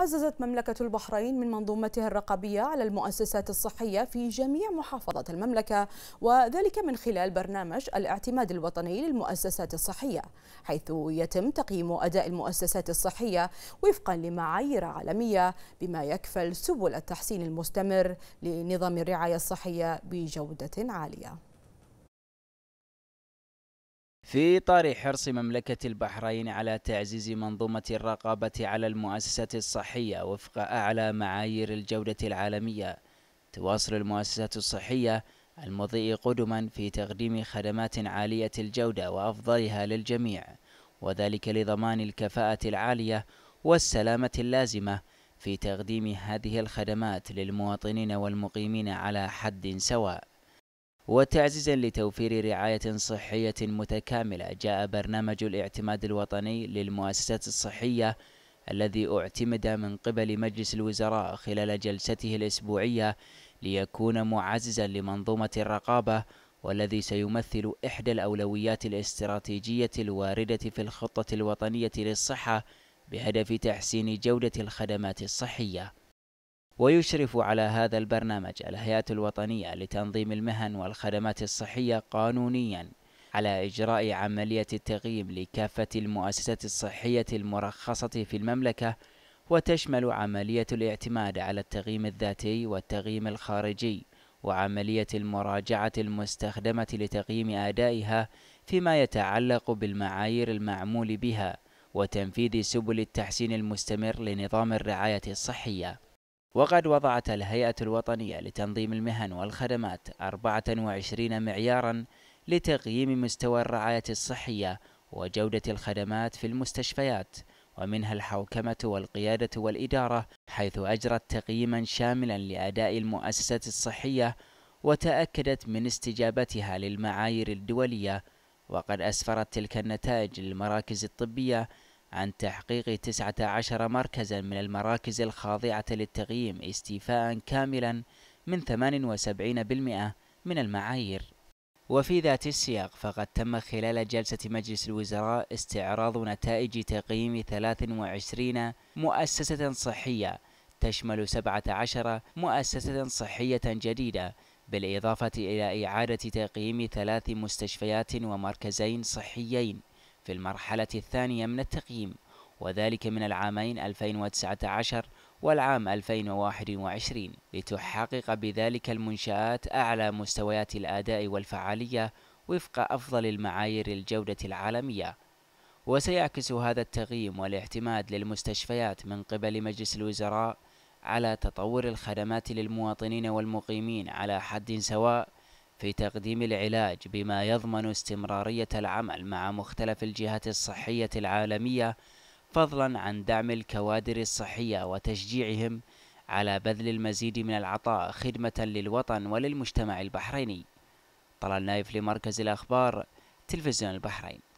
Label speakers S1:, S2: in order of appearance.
S1: عززت مملكة البحرين من منظومتها الرقابية على المؤسسات الصحية في جميع محافظات المملكة وذلك من خلال برنامج الاعتماد الوطني للمؤسسات الصحية حيث يتم تقييم أداء المؤسسات الصحية وفقا لمعايير عالمية بما يكفل سبل التحسين المستمر لنظام الرعاية الصحية بجودة عالية
S2: في إطار حرص مملكة البحرين على تعزيز منظومة الرقابة على المؤسسات الصحية وفق أعلى معايير الجودة العالمية تواصل المؤسسات الصحية المضي قدما في تقديم خدمات عالية الجودة وأفضلها للجميع وذلك لضمان الكفاءة العالية والسلامة اللازمة في تقديم هذه الخدمات للمواطنين والمقيمين على حد سواء وتعزيزا لتوفير رعاية صحية متكاملة جاء برنامج الاعتماد الوطني للمؤسسات الصحية الذي اعتمد من قبل مجلس الوزراء خلال جلسته الأسبوعية ليكون معززا لمنظومة الرقابة والذي سيمثل إحدى الأولويات الاستراتيجية الواردة في الخطة الوطنية للصحة بهدف تحسين جودة الخدمات الصحية ويشرف على هذا البرنامج الهيئة الوطنية لتنظيم المهن والخدمات الصحية قانونيا على إجراء عملية التقييم لكافة المؤسسات الصحية المرخصة في المملكة وتشمل عملية الاعتماد على التقييم الذاتي والتقييم الخارجي وعملية المراجعة المستخدمة لتقييم أدائها فيما يتعلق بالمعايير المعمول بها وتنفيذ سبل التحسين المستمر لنظام الرعاية الصحية وقد وضعت الهيئة الوطنية لتنظيم المهن والخدمات 24 معيارا لتقييم مستوى الرعاية الصحية وجودة الخدمات في المستشفيات ومنها الحوكمة والقيادة والإدارة حيث أجرت تقييما شاملا لأداء المؤسسات الصحية وتأكدت من استجابتها للمعايير الدولية وقد أسفرت تلك النتائج للمراكز الطبية عن تحقيق 19 مركزا من المراكز الخاضعة للتقييم استيفاء كاملا من 78% من المعايير وفي ذات السياق فقد تم خلال جلسة مجلس الوزراء استعراض نتائج تقييم 23 مؤسسة صحية تشمل 17 مؤسسة صحية جديدة بالإضافة إلى إعادة تقييم ثلاث مستشفيات ومركزين صحيين في المرحلة الثانية من التقييم وذلك من العامين 2019 والعام 2021 لتحقق بذلك المنشآت أعلى مستويات الأداء والفعالية وفق أفضل المعايير الجودة العالمية وسيعكس هذا التقييم والاعتماد للمستشفيات من قبل مجلس الوزراء على تطور الخدمات للمواطنين والمقيمين على حد سواء في تقديم العلاج بما يضمن استمرارية العمل مع مختلف الجهات الصحية العالمية فضلا عن دعم الكوادر الصحية وتشجيعهم على بذل المزيد من العطاء خدمة للوطن وللمجتمع البحريني طلال نايف لمركز الأخبار تلفزيون البحرين